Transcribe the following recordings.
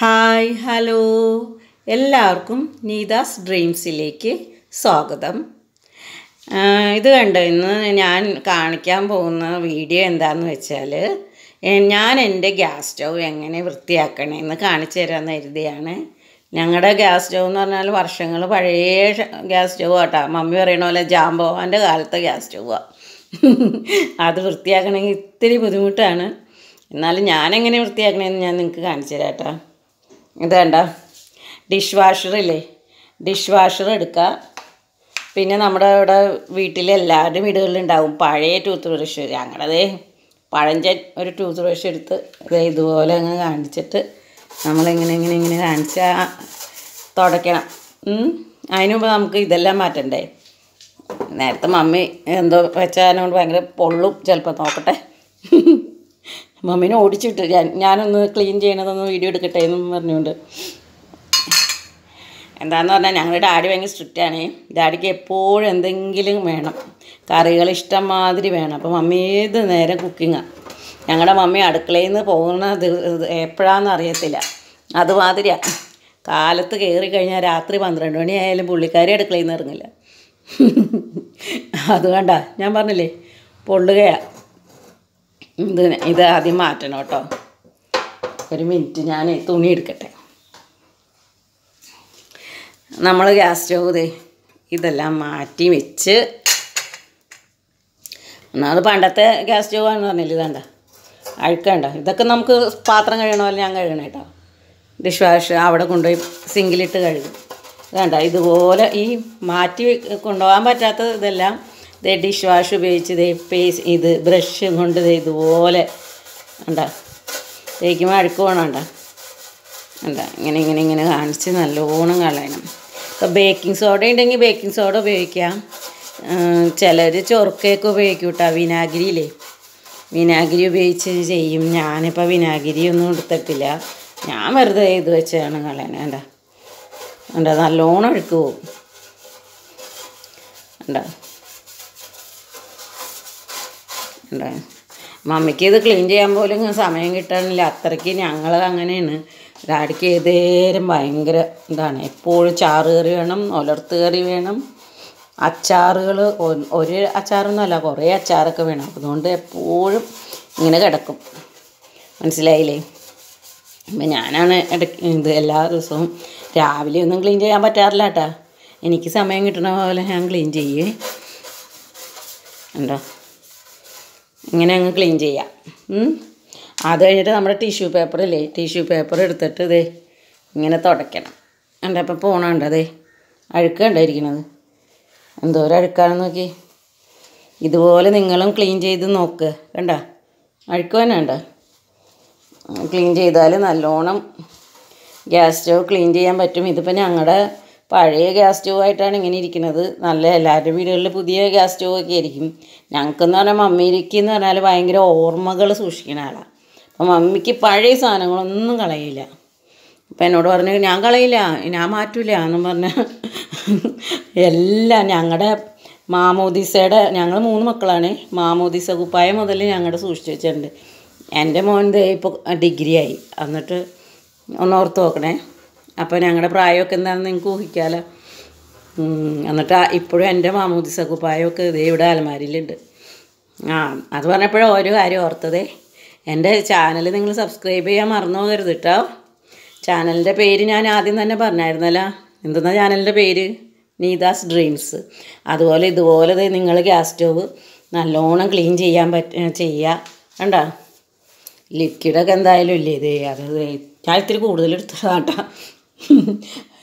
hi hello എല്ലാവർക്കും നീതാസ് ഡ്രീംസിലേക്ക് സ്വാഗതം ഇത് കണ്ട ഇന്ന് ഞാൻ കാണിക്കാൻ പോകുന്ന വീഡിയോ എന്താന്ന് വെച്ചാൽ ഞാൻ എൻ്റെ ഗ്യാസ് സ്റ്റൗ എങ്ങനെ വൃത്തിയാക്കണമെന്ന് കാണിച്ചു തരാമെന്ന് കരുതിയാണ് ഞങ്ങളുടെ ഗ്യാസ് സ്റ്റൗ എന്ന് പറഞ്ഞാൽ വർഷങ്ങൾ പഴയ ഗ്യാസ് സ്റ്റൗ ആട്ടാ മമ്മി പറയണ പോലെ ജാംബോവാൻ്റെ കാലത്തെ ഗ്യാസ് സ്റ്റൗവാണ് അത് വൃത്തിയാക്കണമെങ്കിൽ ഇത്തിരി ബുദ്ധിമുട്ടാണ് എന്നാലും ഞാനെങ്ങനെ വൃത്തിയാക്കണമെന്ന് ഞാൻ നിങ്ങൾക്ക് കാണിച്ചു തരാം കേട്ടോ ഇതേണ്ട ഡിഷ് വാഷറില്ലേ ഡിഷ് വാഷർ എടുക്കുക പിന്നെ നമ്മുടെ ഇവിടെ വീട്ടിൽ എല്ലാവരുടെയും വീടുകളിലുണ്ടാവും പഴയ ടൂത്ത് ബ്രഷ് ഞങ്ങളുടേത് പഴഞ്ചൻ ഒരു ടൂത്ത് ബ്രഷ് എടുത്ത് ഇതുപോലെ അങ്ങ് കാണിച്ചിട്ട് നമ്മളിങ്ങനെ ഇങ്ങനെ ഇങ്ങനെ കാണിച്ചാൽ തുടയ്ക്കണം അതിനു മുമ്പ് നമുക്ക് ഇതെല്ലാം മാറ്റണ്ടേ നേരത്തെ മമ്മി എന്തോ വെച്ചാൽ ഭയങ്കര പൊള്ളും ചിലപ്പോൾ നോക്കട്ടെ മമ്മീനെ ഓടിച്ചിട്ട് ഞാൻ ഞാനൊന്ന് ക്ലീൻ ചെയ്യണതൊന്ന് വീഡിയോ എടുക്കട്ടെ എന്നും പറഞ്ഞുകൊണ്ട് എന്താണെന്ന് പറഞ്ഞാൽ ഞങ്ങളുടെ ഡാഡി ഭയങ്കര ആണ് ഡാഡിക്ക് എപ്പോഴും എന്തെങ്കിലും വേണം കറികൾ ഇഷ്ടം മാതിരി വേണം അപ്പോൾ മമ്മി ഏത് നേരം കുക്കിങ്ങാണ് ഞങ്ങളുടെ മമ്മി അടുക്കളയിൽ നിന്ന് പോകുന്ന എപ്പോഴാണെന്ന് അറിയത്തില്ല അതുമാതിരിയാണ് കാലത്ത് കയറി കഴിഞ്ഞാൽ രാത്രി പന്ത്രണ്ട് മണിയായാലും പുള്ളിക്കാരി അടുക്കളയിൽ നിന്ന് ഇറങ്ങില്ല അതുകൊണ്ടാണ് ഞാൻ പറഞ്ഞില്ലേ പൊള്ളുകയാണ് ഇത് ഇത് ആദ്യം മാറ്റണം കേട്ടോ ഒരു മിനിറ്റ് ഞാൻ തുണി എടുക്കട്ടെ നമ്മൾ ഗ്യാസ് സ്റ്റൗ ഇതെല്ലാം മാറ്റി വെച്ച് ഒന്നാമത് പണ്ടത്തെ ഗ്യാസ് സ്റ്റൗ ആണെന്ന് പറഞ്ഞില്ല ഇതാണ്ട അഴുക്കണ്ട ഇതൊക്കെ നമുക്ക് പാത്രം കഴുകണ പോലെ ഞാൻ കഴുകണം കേട്ടോ ഡിഷ് വാഷ് അവിടെ കൊണ്ടുപോയി സിങ്കിലിട്ട് കഴുകും വേണ്ട ഇതുപോലെ ഈ മാറ്റി കൊണ്ടുപോകാൻ പറ്റാത്ത ഇതെല്ലാം ഇതേ ഡിഷ് വാഷ് ഉപയോഗിച്ച് ഇതേ പേസ് ഇത് ബ്രഷ് കൊണ്ട് ഇതേ ഇതുപോലെ ഉണ്ട തേക്കുമ്പോൾ അഴുക്ക് വേണണ്ട ഉണ്ട ഉണ്ട ഇങ്ങനെ ഇങ്ങനെ ഇങ്ങനെ കാണിച്ച് നല്ലോണം കളയണം ഇപ്പോൾ ബേക്കിംഗ് സോഡ ഉണ്ടെങ്കിൽ ബേക്കിംഗ് സോഡ ഉപയോഗിക്കാം ചിലർ ചൊറുക്കയൊക്കെ ഉപയോഗിക്കും കേട്ടോ വിനാഗിരിയില്ലേ വിനാഗിരി ഉപയോഗിച്ച് ചെയ്യും ഞാനിപ്പോൾ വിനാഗിരി ഒന്നും എടുത്തിട്ടില്ല ഞാൻ വെറുതെ ഇത് വെച്ചാണ് കളയണ കണ്ട കണ്ട നല്ലോണം അഴുക്ക് പോവും കണ്ടോ ഉണ്ടാകും മമ്മിക്ക് ഇത് ക്ലീൻ ചെയ്യാൻ പോലും സമയം കിട്ടാനില്ല അത്രയ്ക്ക് ഞങ്ങൾ അങ്ങനെയാണ് ഡാഡിക്ക് ഏതേരം ഭയങ്കര ഇതാണ് എപ്പോഴും ചാറ് കറി വേണം ഒലർത്ത് കറി വേണം അച്ചാറുകൾ ഒരു അച്ചാറൊന്നുമല്ല കുറേ അച്ചാറൊക്കെ വേണം അതുകൊണ്ട് എപ്പോഴും ഇങ്ങനെ കിടക്കും മനസ്സിലായില്ലേ അപ്പം ഞാനാണ് ഇത് എല്ലാ ദിവസവും രാവിലെ ഒന്നും ക്ലീൻ ചെയ്യാൻ പറ്റാറില്ല കേട്ടാ എനിക്ക് സമയം കിട്ടണ പോലെ ഞാൻ ക്ലീൻ ചെയ്യേ ഉണ്ടോ ഇങ്ങനെ അങ്ങ് ക്ലീൻ ചെയ്യാം അത് കഴിഞ്ഞിട്ട് നമ്മുടെ ടിഷ്യൂ പേപ്പർ ഇല്ലേ ടിഷ്യൂ പേപ്പർ എടുത്തിട്ട് ഇതേ ഇങ്ങനെ തുടയ്ക്കണം എൻ്റെ അപ്പം പോണുണ്ട് അതേ അഴുക്ക് ഉണ്ടായിരിക്കണത് എന്തോ ഒരു അഴുക്കാണെന്ന് നോക്കി ഇതുപോലെ നിങ്ങളും ക്ലീൻ ചെയ്ത് നോക്ക് കണ്ട അഴുക്ക് തന്നെ ഉണ്ട് ക്ലീൻ ചെയ്താൽ നല്ലോണം ഗ്യാസ് സ്റ്റവ് ക്ലീൻ ചെയ്യാൻ പറ്റും ഇതിപ്പോൾ ഞങ്ങളുടെ പഴയ ഗ്യാസ് സ്റ്റൗവായിട്ടാണ് ഇങ്ങനെ ഇരിക്കുന്നത് നല്ല എല്ലാവരുടെ വീടുകളിൽ പുതിയ ഗ്യാസ് സ്റ്റൗവൊക്കെ ആയിരിക്കും ഞങ്ങൾക്കെന്ന് പറഞ്ഞാൽ മമ്മിക്ക് എന്ന് പറഞ്ഞാൽ ഭയങ്കര ഓർമ്മകൾ സൂക്ഷിക്കുന്ന ആളാണ് അപ്പം മമ്മിക്ക് പഴയ സാധനങ്ങളൊന്നും കളയില്ല അപ്പം എന്നോട് പറഞ്ഞു ഞാൻ കളയില്ല ഞാൻ മാറ്റില്ല എന്നും പറഞ്ഞ എല്ലാം ഞങ്ങളുടെ മാമോദീസയുടെ ഞങ്ങൾ മൂന്ന് മക്കളാണ് മാമോദീസ കുപ്പായ മുതൽ ഞങ്ങളുടെ സൂക്ഷിച്ചു വെച്ചിട്ടുണ്ട് എൻ്റെ മോൻ ഇപ്പോൾ ഡിഗ്രിയായി എന്നിട്ട് ഒന്ന് ഒന്നോർത്ത് നോക്കണേ അപ്പോൾ ഞങ്ങളുടെ പ്രായമൊക്കെ എന്താണെന്ന് നിങ്ങൾക്ക് ഊഹിക്കാമല്ലോ എന്നിട്ട് ഇപ്പോഴും എൻ്റെ മാമോദിസ കുപ്പായമൊക്കെ ഇതേ ഇവിടെ അലമാരിയിലുണ്ട് ആ അത് പറഞ്ഞപ്പോഴും ഓരോ കാര്യം ഓർത്തതേ എൻ്റെ ചാനൽ നിങ്ങൾ സബ്സ്ക്രൈബ് ചെയ്യാൻ മറന്നു പോകരുത് കേട്ടോ ചാനലിൻ്റെ പേര് ഞാൻ ആദ്യം തന്നെ പറഞ്ഞായിരുന്നല്ലോ എന്തെന്നാ ചാനലിൻ്റെ പേര് നീതാസ് ഡ്രീംസ് അതുപോലെ ഇതുപോലെ നിങ്ങൾ ഗ്യാസ് സ്റ്റോവ് നല്ലോണം ക്ലീൻ ചെയ്യാൻ പറ്റ ചെയ്യുക കണ്ടോ ലിക്വിഡൊക്കെ എന്തായാലും ഇല്ലേ ഇത് അത് ഞാൻ ഇത്തിരി കൂടുതൽ എടുത്തതാട്ടാ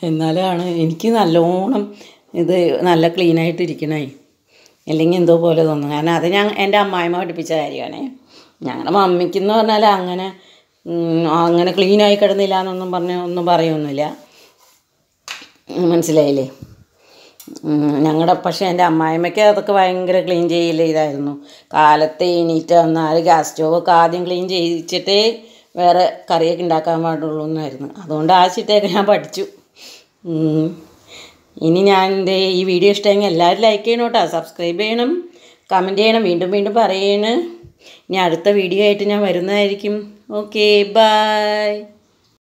എന്നാലാണ് എനിക്ക് നല്ലോണം ഇത് നല്ല ക്ലീനായിട്ട് ഇരിക്കണേ അല്ലെങ്കിൽ എന്തോ പോലെ തോന്നും കാരണം അത് ഞാൻ എൻ്റെ അമ്മായിമ്മ പഠിപ്പിച്ച കാര്യമാണ് ഞങ്ങളുടെ മമ്മിക്കെന്ന് പറഞ്ഞാൽ അങ്ങനെ അങ്ങനെ ക്ലീനായി കിടന്നില്ല എന്നൊന്നും പറഞ്ഞ് ഒന്നും പറയൊന്നുമില്ല മനസ്സിലായില്ലേ ഞങ്ങളുടെ പക്ഷേ എൻ്റെ അമ്മായിമ്മയ്ക്ക് അതൊക്കെ ഭയങ്കര ക്ലീൻ ചെയ്യില്ല ഇതായിരുന്നു കാലത്തെ എണീറ്റ് വന്നാൽ ഗ്യാസ് സ്റ്റോവൊക്കെ ആദ്യം ക്ലീൻ ചെയ്യിച്ചിട്ടേ വേറെ കറിയൊക്കെ ഉണ്ടാക്കാൻ പാടുള്ളൂ എന്നായിരുന്നു അതുകൊണ്ട് ആ ചിട്ടയൊക്കെ ഞാൻ പഠിച്ചു ഇനി ഞാൻ എൻ്റെ ഈ വീഡിയോ ഇഷ്ടമെങ്കിൽ എല്ലാവരും ലൈക്ക് ചെയ്യണം കേട്ടോ സബ്സ്ക്രൈബ് ചെയ്യണം കമൻറ്റ് ചെയ്യണം വീണ്ടും വീണ്ടും പറയണ് ഇനി അടുത്ത വീഡിയോ ആയിട്ട് ഞാൻ വരുന്നതായിരിക്കും ഓക്കെ ബായ്